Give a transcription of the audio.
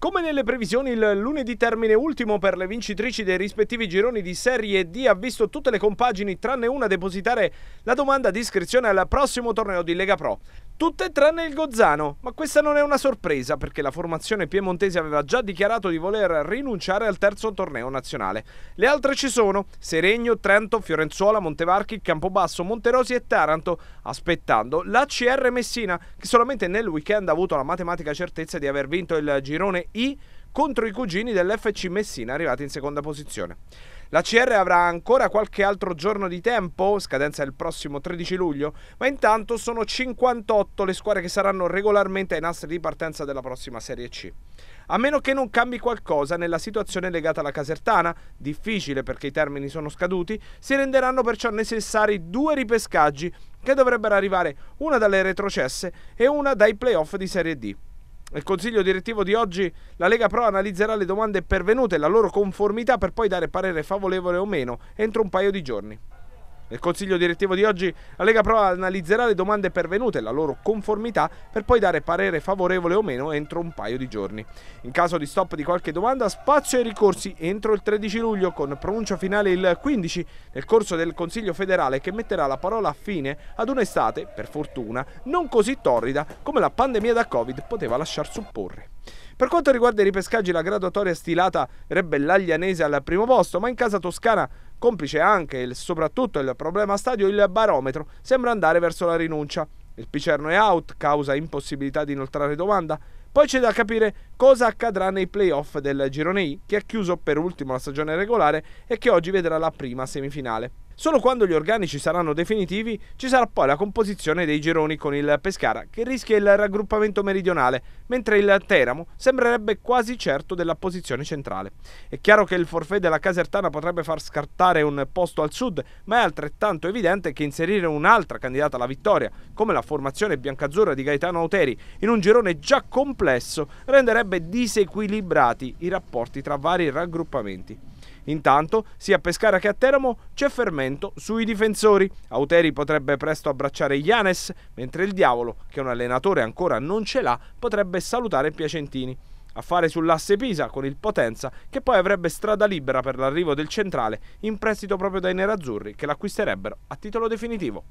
Come nelle previsioni, il lunedì termine ultimo per le vincitrici dei rispettivi gironi di Serie D ha visto tutte le compagini tranne una depositare la domanda di iscrizione al prossimo torneo di Lega Pro tutte tranne il Gozzano, ma questa non è una sorpresa perché la formazione piemontese aveva già dichiarato di voler rinunciare al terzo torneo nazionale. Le altre ci sono, Seregno, Trento, Fiorenzuola, Montevarchi, Campobasso, Monterosi e Taranto, aspettando la CR Messina che solamente nel weekend ha avuto la matematica certezza di aver vinto il girone I contro i cugini dell'FC Messina arrivati in seconda posizione. La CR avrà ancora qualche altro giorno di tempo, scadenza il prossimo 13 luglio, ma intanto sono 58 le squadre che saranno regolarmente ai nastri di partenza della prossima Serie C. A meno che non cambi qualcosa nella situazione legata alla Casertana, difficile perché i termini sono scaduti, si renderanno perciò necessari due ripescaggi che dovrebbero arrivare una dalle retrocesse e una dai playoff di Serie D. Nel consiglio direttivo di oggi la Lega Pro analizzerà le domande pervenute e la loro conformità per poi dare parere favorevole o meno entro un paio di giorni. Nel consiglio direttivo di oggi la Lega Pro analizzerà le domande pervenute e la loro conformità per poi dare parere favorevole o meno entro un paio di giorni. In caso di stop di qualche domanda, spazio ai ricorsi entro il 13 luglio con pronuncia finale il 15 nel corso del Consiglio federale che metterà la parola fine ad un'estate, per fortuna, non così torrida come la pandemia da Covid poteva lasciar supporre. Per quanto riguarda i ripescaggi, la graduatoria stilata rebbe l'aglianese al primo posto, ma in casa toscana Complice anche e soprattutto il problema stadio, il barometro sembra andare verso la rinuncia. Il Picerno è out, causa impossibilità di inoltrare domanda. Poi c'è da capire cosa accadrà nei playoff del Girone I, che ha chiuso per ultimo la stagione regolare e che oggi vedrà la prima semifinale. Solo quando gli organici saranno definitivi ci sarà poi la composizione dei gironi con il Pescara che rischia il raggruppamento meridionale, mentre il Teramo sembrerebbe quasi certo della posizione centrale. È chiaro che il forfè della Casertana potrebbe far scartare un posto al sud, ma è altrettanto evidente che inserire un'altra candidata alla vittoria, come la formazione biancazzurra di Gaetano Auteri, in un girone già complesso renderebbe disequilibrati i rapporti tra vari raggruppamenti. Intanto, sia a Pescara che a Teramo c'è fermento sui difensori. Auteri potrebbe presto abbracciare Ianes, mentre il Diavolo, che un allenatore ancora non ce l'ha, potrebbe salutare Piacentini. A fare sull'asse Pisa con il Potenza, che poi avrebbe strada libera per l'arrivo del centrale, in prestito proprio dai nerazzurri, che l'acquisterebbero a titolo definitivo.